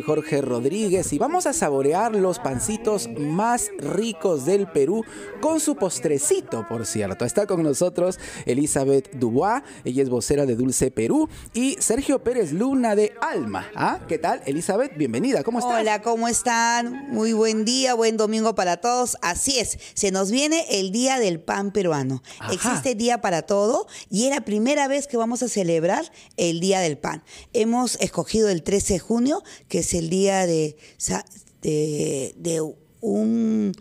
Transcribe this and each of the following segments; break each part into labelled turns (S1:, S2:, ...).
S1: Jorge Rodríguez y vamos a saborear los pancitos más ricos del Perú con su postrecito, por cierto. Está con nosotros Elizabeth Dubois, ella es vocera de Dulce Perú, y Sergio Pérez Luna de Alma. ¿Ah? ¿Qué tal, Elizabeth?
S2: Bienvenida, ¿cómo estás? Hola, ¿cómo están? Muy buen día, buen domingo para todos. Así es, se nos viene el Día del Pan Peruano. Existe Día para todo y es la primera vez que vamos a celebrar el Día del Pan. Hemos escogido el 13 de junio, que es el día de, de, un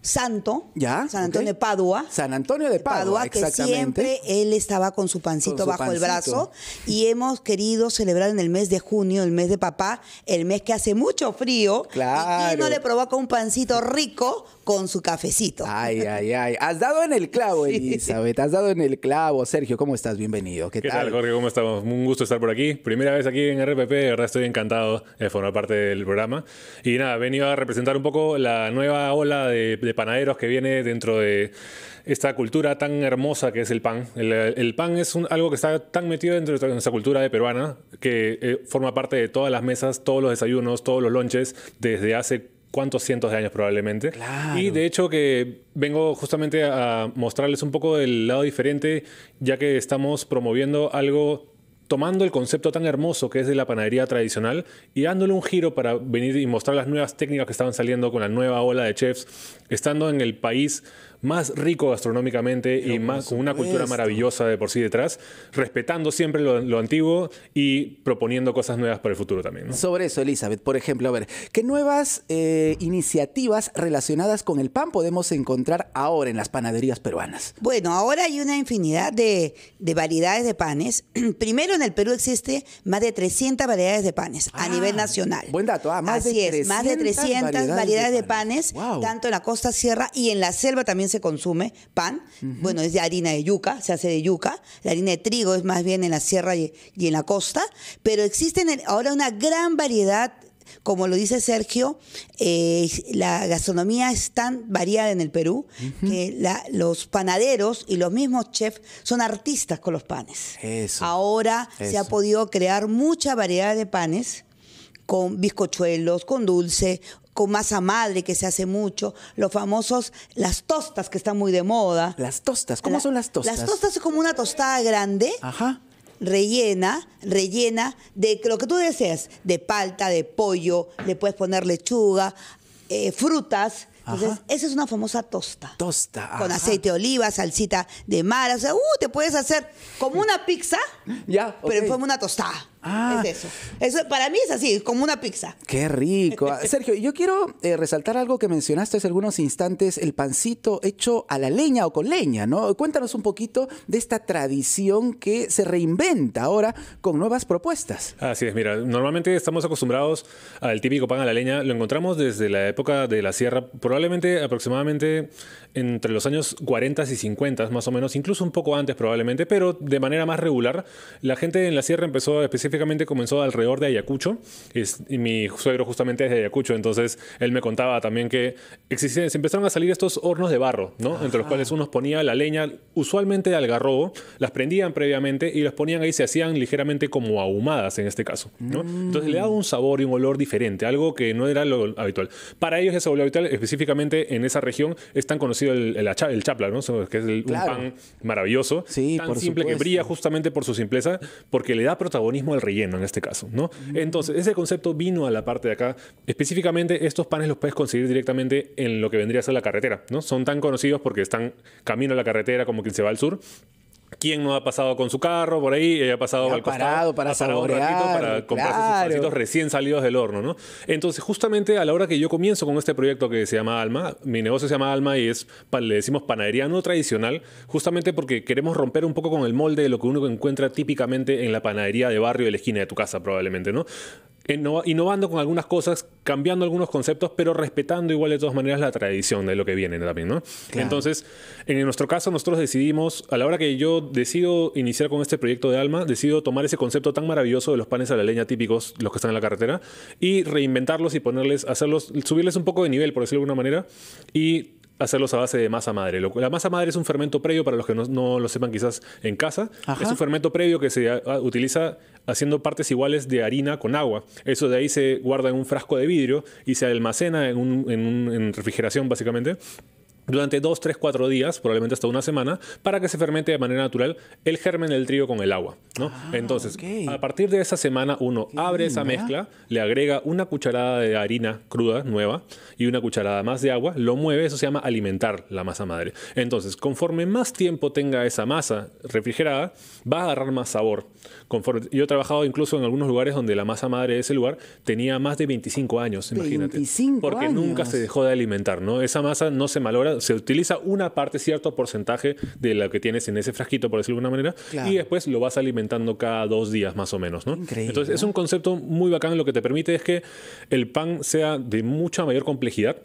S2: santo, San Antonio de Padua. San Antonio de Padua, que siempre él estaba con su pancito bajo el brazo y hemos querido celebrar en el mes de junio, el mes de papá, el mes que hace mucho frío. Claro. Y no le provoca un pancito rico con su cafecito. Ay,
S1: ay, ay. Has dado en el clavo, Elizabeth. Has dado en el clavo. Sergio, ¿cómo estás?
S3: Bienvenido. ¿Qué, tal? Jorge? ¿Cómo estamos? Un gusto estar por aquí. Primera vez aquí en RPP. De verdad estoy encantado de formar parte del programa. Y nada, he venido a representar un poco la nueva ola de, panaderos que viene dentro de esta cultura tan hermosa que es el pan. El, pan es algo que está tan metido dentro de nuestra cultura de peruana que eh, forma parte de todas las mesas, todos los desayunos, todos los lonches desde hace Cuántos cientos de años probablemente. Y de hecho que vengo justamente a mostrarles un poco el lado diferente, ya que estamos promoviendo algo tomando el concepto tan hermoso que es de la panadería tradicional y dándole un giro para venir y mostrar las nuevas técnicas que estaban saliendo con la nueva ola de chefs, estando en el país más rico gastronómicamente y más con una cultura maravillosa de por sí detrás, respetando siempre lo, antiguo y proponiendo cosas nuevas para el futuro también. Sobre eso, Elizabeth, por ejemplo, a ver,
S1: ¿qué nuevas eh, iniciativas relacionadas con el pan podemos encontrar ahora en las panaderías peruanas?
S2: Bueno, ahora hay una infinidad de, variedades de panes. Primero, en el Perú existe más de 300 variedades de panes a ah, nivel nacional. Buen dato, ah, más de 300 variedades, de, panes, tanto en la costa sierra y en la selva también se consume pan. Bueno, es de harina de yuca, se hace de yuca. La harina de trigo es más bien en la sierra y, en la costa. Pero existen ahora una gran variedad como lo dice Sergio, eh, la gastronomía es tan variada en el Perú que los panaderos y los mismos chefs son artistas con los panes. Ahora se ha podido crear mucha variedad de panes con bizcochuelos, con dulce, con masa madre que se hace mucho, los famosos, las tostas que están muy de moda. Las tostas, ¿cómo son las tostas? Las tostas es como una tostada grande. rellena, rellena de lo que tú deseas, de palta, de pollo, le puedes poner lechuga, eh, frutas. Entonces, esa es una famosa tosta. Tosta. Con aceite de oliva, salsita de mar. O sea, uh, te puedes hacer como una pizza, ya, pero en forma una tostada. Ah. es eso. eso. Para mí es así, como una pizza.
S1: Qué rico. Sergio, yo quiero eh, resaltar algo que mencionaste hace algunos instantes, el pancito hecho a la leña o con leña, ¿no? Cuéntanos un poquito de esta tradición que se reinventa ahora con nuevas propuestas.
S3: Así es, mira, normalmente estamos acostumbrados al típico pan a la leña, lo encontramos desde la época de la sierra, probablemente aproximadamente entre los años 40 y 50 más o menos, incluso un poco antes probablemente, pero de manera más regular, la gente en la sierra empezó a especificar específicamente comenzó alrededor de Ayacucho. y mi suegro justamente es de Ayacucho, entonces él me contaba también que existían, se empezaron a salir estos hornos de barro, ¿no? Entre los cuales uno ponía la leña, usualmente de algarrobo, las prendían previamente y las ponían ahí, se hacían ligeramente como ahumadas en este caso, ¿no? Mm. Entonces le daba un sabor y un olor diferente, algo que no era lo habitual. Para ellos ese olor habitual, específicamente en esa región, es tan conocido el, el, chapla, ¿no? Que es un pan maravilloso, tan simple que brilla justamente por su simpleza, porque le da protagonismo al relleno en este caso, ¿no? Mm. Entonces, ese concepto vino a la parte de acá. Específicamente, estos panes los puedes conseguir directamente en lo que vendría a ser la carretera, ¿no? Son tan conocidos porque están camino a la carretera como quien se va al sur. ¿Quién no ha pasado con su carro por ahí? Eh, ha pasado al costado, parado para para comprar sus recién salidos del horno, ¿no? Entonces, justamente a la hora que yo comienzo con este proyecto que se llama Alma, mi negocio se llama Alma y es, le decimos panadería no tradicional, justamente porque queremos romper un poco con el molde de lo que uno encuentra típicamente en la panadería de barrio de la esquina de tu casa, probablemente, ¿no? Eh, innovando con algunas cosas, cambiando algunos conceptos, pero respetando igual de todas maneras la tradición de lo que viene también, ¿no? Entonces, en nuestro caso, nosotros decidimos, a la hora que yo decido iniciar con este proyecto de Alma, decido tomar ese concepto tan maravilloso de los panes a la leña típicos, los que están en la carretera, y reinventarlos y ponerles, hacerlos, subirles un poco de nivel, por decirlo de alguna manera, y hacerlos a base de masa madre. La masa madre es un fermento previo, para los que no, lo sepan quizás en casa, es un fermento previo que se utiliza haciendo partes iguales de harina con agua. Eso de ahí se guarda en un frasco de vidrio y se almacena en, un, en refrigeración básicamente durante dos, tres, cuatro días, probablemente hasta una semana, para que se fermente de manera natural el germen del trigo con el agua. ¿no? Ah, Entonces, a partir de esa semana uno abre esa mezcla, le agrega una cucharada de harina cruda, nueva, y una cucharada más de agua, lo mueve, eso se llama alimentar la masa madre. Entonces, conforme más tiempo tenga esa masa refrigerada, va a agarrar más sabor. Conforme, yo he trabajado incluso en algunos lugares donde la masa madre de ese lugar tenía más de 25 años, imagínate. 25 porque nunca se dejó de alimentar, ¿no? Esa masa no se malora se utiliza una parte, cierto porcentaje de lo que tienes en ese frasquito, por decirlo de alguna manera, y después lo vas alimentando cada dos días más o menos. ¿no? Entonces es un concepto muy bacán, lo que te permite es que el pan sea de mucha mayor complejidad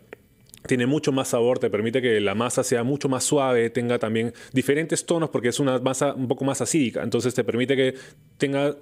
S3: tiene mucho más sabor, te permite que la masa sea mucho más suave, tenga también diferentes tonos porque es una masa un poco más acídica, entonces te permite que tenga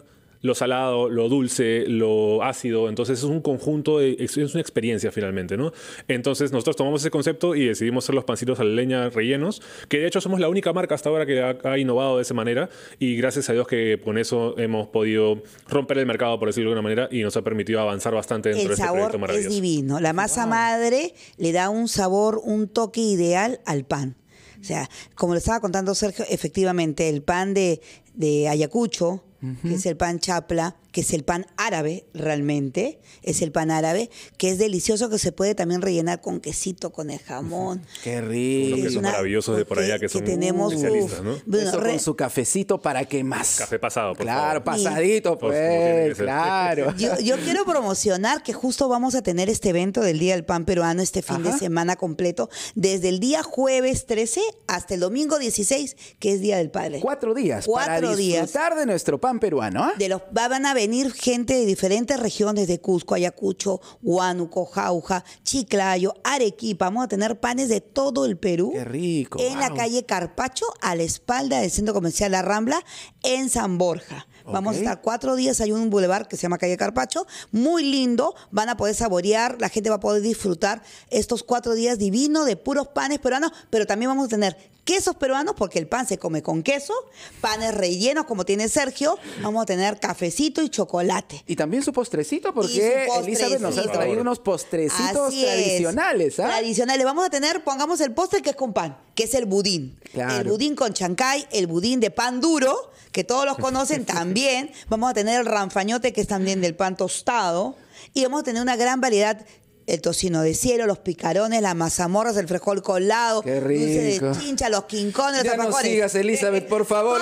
S3: lo salado, lo dulce, lo ácido. Entonces es un conjunto, de, es una experiencia finalmente, ¿no? Entonces nosotros tomamos ese concepto y decidimos hacer los pancitos a leña rellenos, que de hecho somos la única marca hasta ahora que ha, innovado de esa manera y gracias a Dios que con eso hemos podido romper el mercado, por decirlo de alguna manera, y nos ha permitido avanzar bastante dentro el de este Es divino.
S2: La masa madre le da un sabor, un toque ideal al pan. O sea, como le estaba contando Sergio, efectivamente, el pan de de Ayacucho, que es el pan chapla, que es el pan árabe realmente, es el pan árabe, que es delicioso, que se puede también rellenar con quesito, con el jamón.
S1: Qué rico. Los que maravillosos de por allá, que, son tenemos, ¿no? con su cafecito, ¿para qué más?
S3: Café pasado, por Claro, pasadito, pues, claro. Yo,
S2: quiero promocionar que justo vamos a tener este evento del Día del Pan Peruano este fin de semana completo, desde el día jueves 13 hasta el domingo 16, que es Día del Padre. Cuatro días a disfrutar de nuestro pan peruano. ¿ah? De los, van a venir gente de diferentes regiones de Cusco, Ayacucho, Huánuco, Jauja, Chiclayo, Arequipa. Vamos a tener panes de todo el Perú. Qué rico. En la calle Carpacho, a la espalda del Centro Comercial La Rambla, en San Borja. Vamos a estar cuatro días. Hay un bulevar que se llama Calle Carpacho, muy lindo. Van a poder saborear, la gente va a poder disfrutar estos cuatro días divinos de puros panes peruanos, pero también vamos a tener quesos peruanos, porque el pan se come con queso, panes rellenos como tiene Sergio, vamos a tener cafecito y chocolate. Y también su postrecito, porque Elizabeth nos ha traído unos postrecitos tradicionales. ¿ah? Tradicionales. Vamos a tener, pongamos el postre que es con pan, que es el budín. El budín con chancay, el budín de pan duro, que todos los conocen también. Vamos a tener el ranfañote, que es también del pan tostado y vamos a tener una gran variedad el tocino de cielo, los picarones, las mazamorras, el frijol colado,
S3: Qué rico. dulce de
S2: chincha, los quincones, los ya no sigas, Elizabeth, eh, por eh, favor,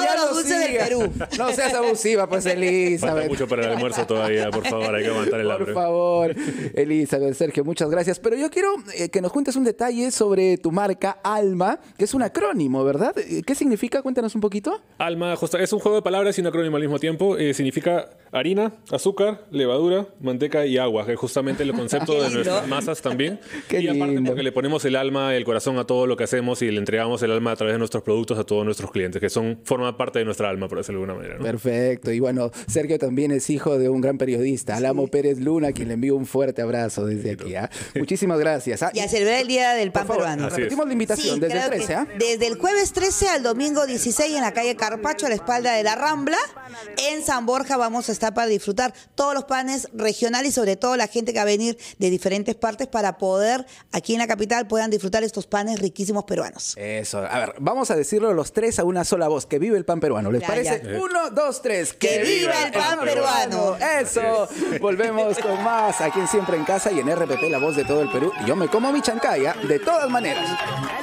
S3: no seas abusiva, pues, Elizabeth. Falta mucho para el almuerzo todavía, por favor, hay que aguantar el Por favor,
S1: Elizabeth, Sergio, muchas gracias. Pero yo quiero eh, que nos cuentes un detalle sobre tu marca Alma, que es un acrónimo, ¿verdad? ¿Qué significa? Cuéntanos un poquito.
S3: Alma, es un juego de palabras y un acrónimo al mismo tiempo. significa harina, azúcar, levadura, manteca y agua, que es justamente el concepto de nuestra masas, también. y aparte porque le ponemos el alma, y el corazón a todo lo que hacemos y le entregamos el alma a través de nuestros productos a todos nuestros clientes, que son forman parte de nuestra alma, por decirlo de alguna manera.
S1: Perfecto. Y bueno, Sergio también es hijo de un gran periodista, Alamo Pérez Luna, quien le envío un fuerte abrazo desde aquí. ¿ah? Muchísimas gracias. Ah, y a celebrar
S2: el Día del Pan Peruano. Repetimos la invitación desde el 13. ¿ah? Desde el jueves 13 al domingo 16 en la calle Carpacho, a la espalda de la Rambla, en San Borja vamos a estar para disfrutar todos los panes regionales y sobre todo la gente que va a venir de diferentes partes para poder aquí en la capital puedan disfrutar estos panes riquísimos peruanos.
S1: Eso, a ver, vamos a decirlo los tres a una sola voz, que vive el pan peruano, ¿les parece? Uno, dos, tres, que, viva, el pan, peruano. Eso, volvemos con más aquí en Siempre en Casa y en RPP La Voz de todo el Perú. Yo me como mi chancaya de todas maneras.